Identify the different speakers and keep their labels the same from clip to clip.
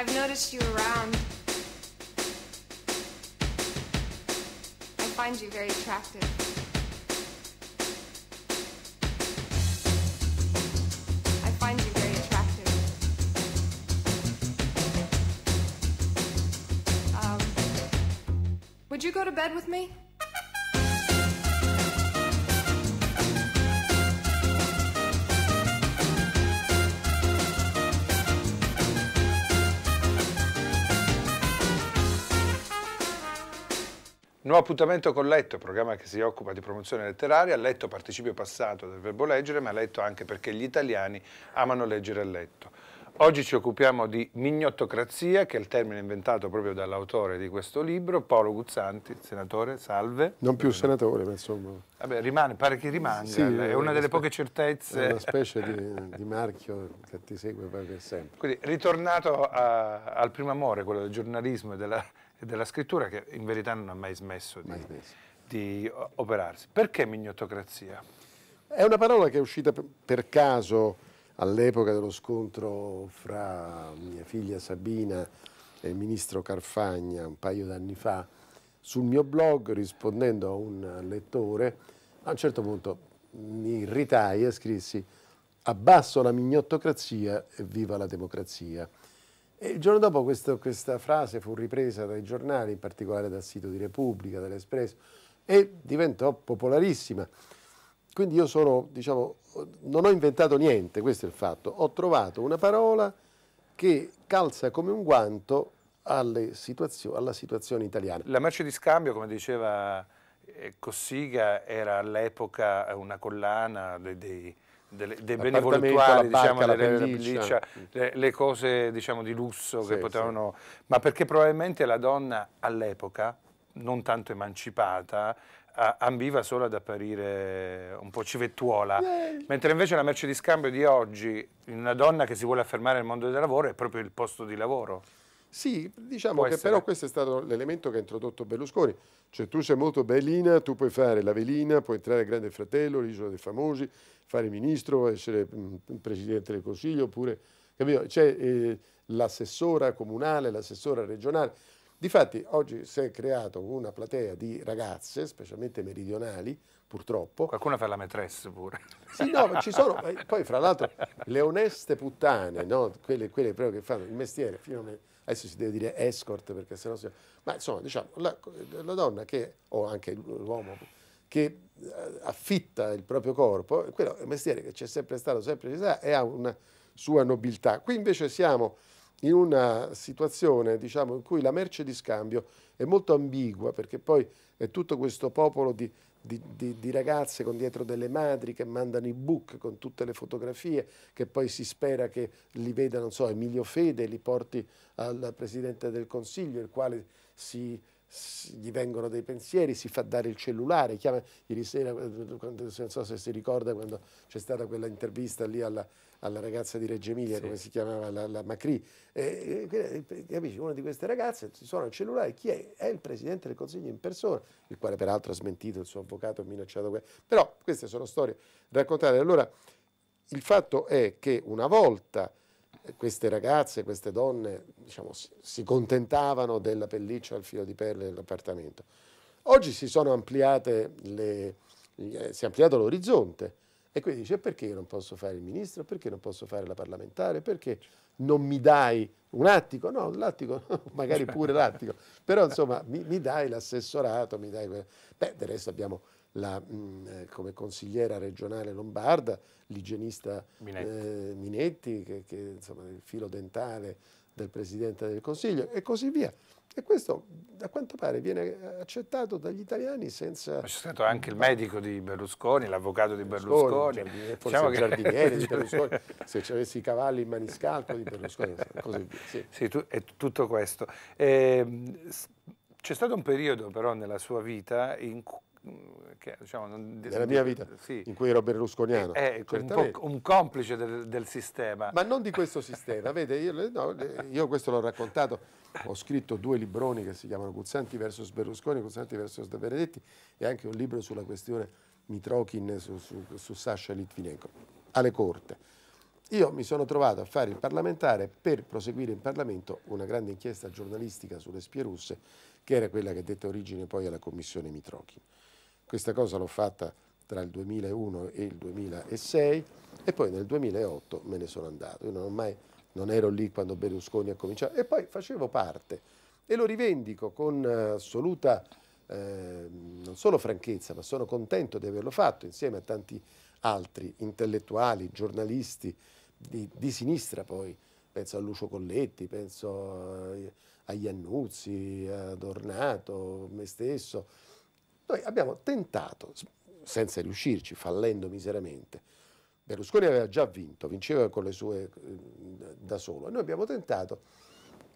Speaker 1: I've noticed you around. I find you very attractive. I find you very attractive. Um, would you go to bed with me?
Speaker 2: Nuovo appuntamento con Letto, programma che si occupa di promozione letteraria. Letto participio passato del verbo leggere, ma letto anche perché gli italiani amano leggere a letto. Oggi ci occupiamo di mignottocrazia, che è il termine inventato proprio dall'autore di questo libro, Paolo Guzzanti, senatore, salve.
Speaker 1: Non più senatore, ma insomma.
Speaker 2: Vabbè, rimane, pare che rimanga, sì, è una, delle poche certezze. È una specie
Speaker 1: di, di, marchio che ti segue per sempre.
Speaker 2: Quindi, ritornato a, al primo amore, quello del giornalismo e della e della scrittura che in verità non ha mai smesso di, mai smesso. di eh, operarsi. Perché mignottocrazia?
Speaker 1: È una parola che è uscita per caso all'epoca dello scontro fra mia figlia Sabina e il ministro Carfagna un paio d'anni fa sul mio blog rispondendo a un lettore a un certo punto mi irritai e scrissi abbasso la mignottocrazia e viva la democrazia e il giorno dopo questo, questa frase fu ripresa dai giornali, in particolare dal sito di Repubblica, dell'Espresso, e diventò popolarissima. Quindi io sono, diciamo, non ho inventato niente, questo è il fatto. Ho trovato una parola che calza come un guanto situazio alla situazione italiana. La
Speaker 2: merce di scambio, come diceva eh, Cossiga, era all'epoca una collana dei, dei delle, dei beni voluttuari, barca, diciamo, la pelliccia, le, le, cose diciamo, di lusso sì, che potevano... Sì. Ma perché probabilmente la donna all'epoca, non tanto emancipata, ambiva solo ad apparire un po' civettuola, yeah. mentre invece la merce di scambio di oggi, in una donna che si vuole affermare nel mondo del lavoro, è proprio il posto di lavoro.
Speaker 1: Sì, diciamo Può che essere. però questo è stato l'elemento che ha introdotto Berlusconi. Cioè tu sei molto bellina, tu puoi fare la velina, puoi entrare a Grande Fratello, l'isola dei famosi, fare ministro, essere mm, presidente del Consiglio, oppure c'è eh, l'assessora comunale, l'assessora regionale. Difatti oggi si è creata una platea di ragazze, specialmente meridionali, purtroppo. Qualcuno fa la maîtresse pure. Sì, no, ci sono, eh, poi fra l'altro le oneste puttane, no? quelle, quelle che fanno il mestiere fino a... Me, adesso si deve dire escort perché sennò si... ma insomma diciamo la, la donna che o anche l'uomo che eh, affitta il proprio corpo quello è un mestiere che c'è sempre stato sempre ci sarà e ha una sua nobiltà qui invece siamo in una situazione diciamo, in cui la merce di scambio è molto ambigua perché poi è tutto questo popolo di di, di, di, ragazze con dietro delle madri che mandano i book con tutte le fotografie, che poi si spera che li veda, non so, Emilio Fede, li porti al Presidente del Consiglio, il quale si gli vengono dei pensieri, si fa dare il cellulare, chiama, ieri sera, eh, non so se si ricorda quando c'è stata quella intervista lì alla, alla ragazza di Reggio Emilia, sì. come si chiamava la, la Macri, e, e, capisci, una di queste ragazze si suona il cellulare, chi è? È il Presidente del Consiglio in persona, il quale peraltro ha smentito il suo avvocato, ha minacciato, però queste sono storie raccontate. Allora, il fatto è che una volta queste ragazze, queste donne diciamo, si contentavano della pelliccia al filo di perle dell'appartamento. Oggi si, le, eh, si è ampliato l'orizzonte e quindi dice perché non posso fare il ministro, perché non posso fare la parlamentare, perché non mi dai un attico, no, l'attico, magari pure l'attico, però insomma mi, mi dai l'assessorato, mi dai... Beh, del resto abbiamo la, mh, mm, eh, come consigliera regionale lombarda, l'igienista Minetti, eh, Minetti che, che insomma, il filo dentale del Presidente del Consiglio e così via. E questo, a quanto pare, viene accettato dagli italiani senza... C'è
Speaker 2: stato anche il medico di Berlusconi, l'avvocato di Berlusconi. Berlusconi cioè, diciamo che... giardiniere di Berlusconi, se ci avessi i cavalli in maniscalco di Berlusconi, così Sì, sì tu, è tutto questo. Eh, c'è stato un periodo però nella sua vita in cui che, diciamo, della mia vita, sì. in cui
Speaker 1: ero berlusconiano. È, eh, è ecco, un,
Speaker 2: un, complice del, del, sistema.
Speaker 1: Ma non di questo sistema, vede, io, no, io questo l'ho raccontato, ho scritto due libroni che si chiamano Guzzanti versus Berlusconi, Guzzanti versus De Benedetti e anche un libro sulla questione Mitrokin su, su, su Sasha Litvinenko, alle corte. Io mi sono trovato a fare il parlamentare per proseguire in Parlamento una grande inchiesta giornalistica sulle spie russe, che era quella che dette origine poi alla commissione Mitrokin. Questa cosa l'ho fatta tra il 2001 e il 2006 e poi nel 2008 me ne sono andato. Io non, mai, non ero lì quando Berlusconi ha cominciato e poi facevo parte e lo rivendico con eh, assoluta, eh, non solo franchezza, ma sono contento di averlo fatto insieme a tanti altri intellettuali, giornalisti di, di sinistra poi, penso a Lucio Colletti, penso eh, a Iannuzzi, a Dornato, me stesso noi abbiamo tentato, senza riuscirci, fallendo miseramente, Berlusconi aveva già vinto, vinceva con le sue eh, da solo, noi abbiamo tentato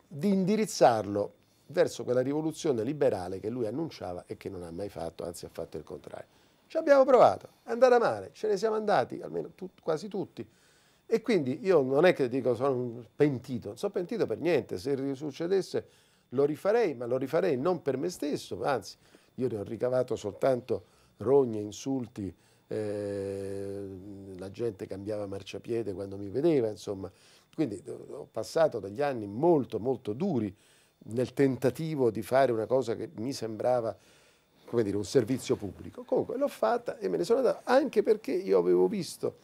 Speaker 1: di indirizzarlo verso quella rivoluzione liberale che lui annunciava e che non ha mai fatto, anzi ha fatto il contrario. Ci abbiamo provato, è andata male, ce ne siamo andati, almeno tut, quasi tutti. E quindi io non è che dico sono pentito, non sono pentito per niente, se succedesse lo rifarei, ma lo rifarei non per me stesso, anzi io ne ho ricavato soltanto rogne, insulti, eh, la gente cambiava marciapiede quando mi vedeva, insomma. Quindi eh, ho passato degli anni molto, molto duri nel tentativo di fare una cosa che mi sembrava come dire, un servizio pubblico. Comunque l'ho fatta e me ne sono andata anche perché io avevo visto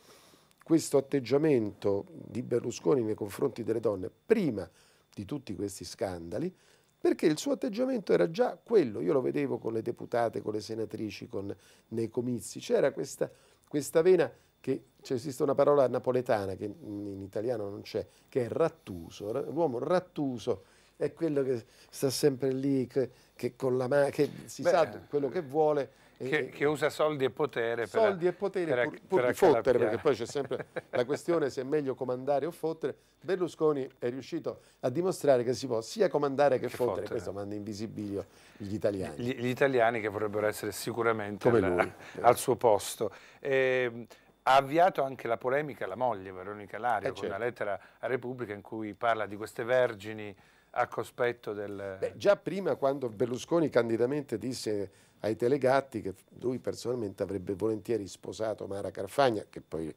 Speaker 1: questo atteggiamento di Berlusconi nei confronti delle donne prima di tutti questi scandali, perché il suo atteggiamento era già quello, io lo vedevo con le deputate, con le senatrici, con, nei comizi, c'era questa, questa, vena che cioè esiste una parola napoletana che in italiano non c'è, che è rattuso, l'uomo rattuso è quello che sta sempre lì, che, che con la mano, che si Beh, sa eh, quello che vuole che,
Speaker 2: che, usa soldi e potere per, e potere per, pur, pur per di fottere perché poi
Speaker 1: c'è sempre la questione se è meglio comandare o fottere Berlusconi è riuscito a dimostrare che si può sia comandare che, che fottere. fottere questo manda in visibilio gli italiani
Speaker 2: gli, gli italiani che vorrebbero essere sicuramente la, lui, al suo posto eh, ha avviato anche la polemica la moglie Veronica Lario eh, con certo. una lettera a Repubblica in cui parla di queste vergini a cospetto del... Beh,
Speaker 1: già prima quando Berlusconi candidamente disse ai Telegatti che lui personalmente avrebbe volentieri sposato Mara Carfagna, che poi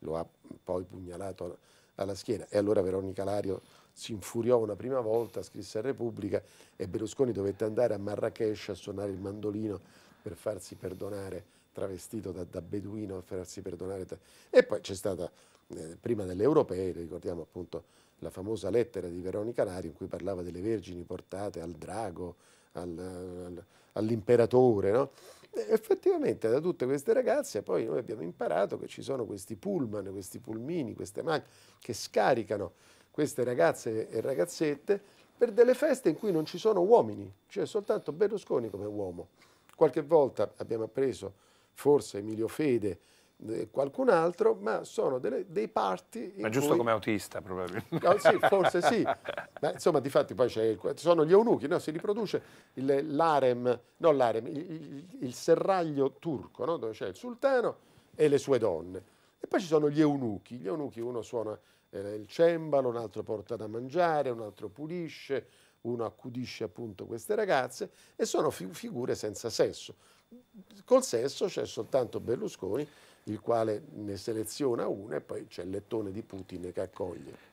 Speaker 1: lo ha poi pugnalato alla schiena. E allora Veronica Lario si infuriò una prima volta, scrisse a Repubblica e Berlusconi dovette andare a Marrakesh a suonare il mandolino per farsi perdonare, travestito da, da beduino, per farsi perdonare. E poi c'è stata, eh, prima delle europee, ricordiamo appunto la famosa lettera di Veronica Lario in cui parlava delle vergini portate al drago, al, all'imperatore. No? effettivamente da tutte queste ragazze poi noi abbiamo imparato che ci sono questi pullman, questi pulmini, queste macchine che scaricano queste ragazze e ragazzette per delle feste in cui non ci sono uomini, cioè soltanto Berlusconi come uomo. Qualche volta abbiamo appreso, forse Emilio Fede, eh, qualcun altro, ma sono delle, dei parti... Ma giusto cui... come
Speaker 2: autista probabilmente. Oh, sì, forse sì.
Speaker 1: ma insomma, di fatti poi c'è... Sono gli eunuchi, no? Si riproduce l'arem, non l'arem, il, il, il, serraglio turco, no? Dove c'è il sultano e le sue donne. E poi ci sono gli eunuchi. Gli eunuchi uno suona era il cembalo, un altro porta da mangiare, un altro pulisce, uno accudisce appunto queste ragazze e sono fi figure senza sesso. Col sesso c'è soltanto Berlusconi, il quale ne seleziona una e poi c'è il lettone di Putin che accoglie.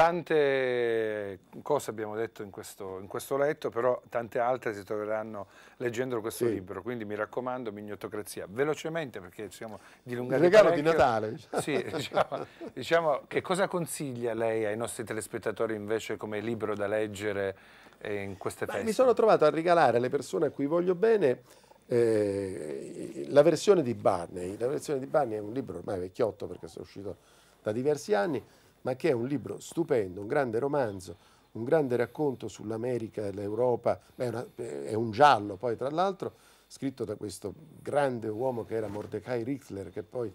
Speaker 2: Tante cose abbiamo detto in questo, in questo letto, però tante altre si troveranno leggendo questo sì. libro, quindi mi raccomando Mignotocrazia, velocemente perché siamo
Speaker 1: dilungati. Il regalo parecchio. di Natale. Diciamo. Sì, diciamo,
Speaker 2: diciamo, che cosa consiglia lei ai nostri telespettatori invece come libro da leggere eh, in queste feste? Beh, mi sono
Speaker 1: trovato a regalare alle persone a cui voglio bene eh, la versione di Barney. La versione di Barney è un libro ormai vecchiotto perché è uscito da diversi anni, ma che è un libro stupendo, un grande romanzo, un grande racconto sull'America e l'Europa, è, un giallo poi tra l'altro, scritto da questo grande uomo che era Mordecai Rixler, che poi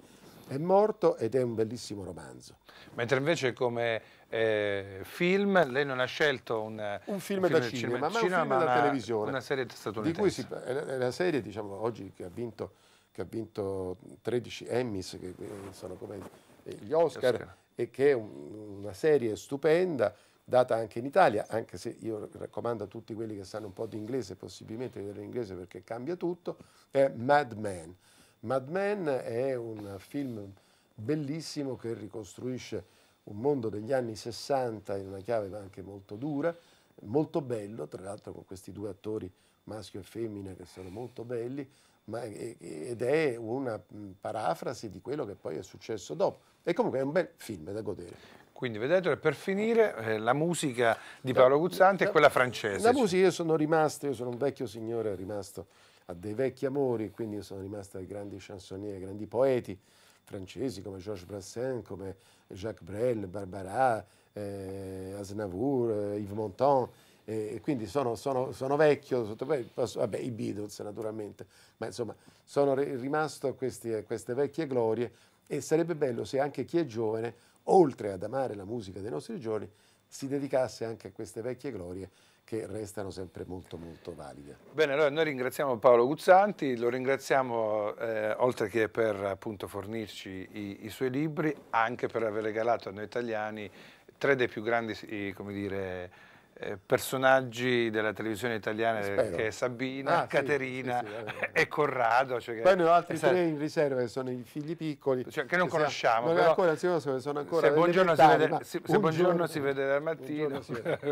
Speaker 1: è morto ed è un bellissimo romanzo.
Speaker 2: Mentre invece come eh, film lei non ha scelto un, eh, un, film, un film da cinema, cinema, ma un film ma da una, televisione. Una serie statunitense. Di cui
Speaker 1: si, è la serie diciamo, oggi che ha, vinto, che ha vinto 13 Emmys, che sono come gli Oscar. Gli Oscar e che è un, una serie stupenda data anche in Italia, anche se io raccomando a tutti quelli che sanno un po' di inglese, possibilmente vedere l'inglese perché cambia tutto, è Mad Men. Mad Men è un film bellissimo che ricostruisce un mondo degli anni 60 in una chiave anche molto dura, molto bello, tra l'altro con questi due attori maschio e femmina che sono molto belli, ma, ed è una parafrasi di quello che poi è successo dopo. E comunque è un bel film da godere.
Speaker 2: Quindi vedete, per finire, eh, la musica di Paolo Guzzanti è quella francese. La musica,
Speaker 1: io sono rimasto, io sono un vecchio signore, rimasto a dei vecchi amori, quindi sono rimasto ai grandi chansonnieri, ai grandi poeti francesi come Georges Brassens, come Jacques Brel, Barbara, eh, Aznavour, eh, Yves Montand. Eh, quindi sono, sono, sono vecchio, sotto, posso, vabbè, i Beatles naturalmente, ma insomma sono rimasto a queste vecchie glorie e sarebbe bello se anche chi è giovane, oltre ad amare la musica dei nostri giorni, si dedicasse anche a queste vecchie glorie che restano sempre molto molto valide.
Speaker 2: Bene, allora noi ringraziamo Paolo Guzzanti, lo ringraziamo eh, oltre che per appunto fornirci i, i, suoi libri, anche per aver regalato a noi italiani tre dei più grandi, come dire, eh, personaggi della televisione italiana eh, Spero. che è Sabina, ah, Caterina sì, sì, sì, e Corrado. Cioè Poi ne ho altri tre in
Speaker 1: riserva che sono i figli piccoli. Cioè, che non che conosciamo. Non però, ancora, sono ancora se buongiorno, si vede, se, se buongiorno si vede al mattino,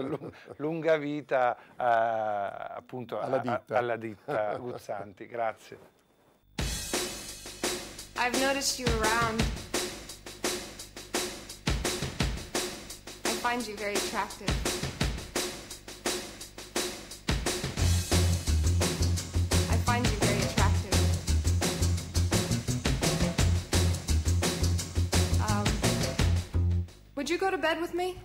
Speaker 2: lunga vita a, appunto alla ditta, a, alla ditta Guzzanti. Grazie.
Speaker 1: I've noticed you around. I find you very attractive. Would you go to bed with me?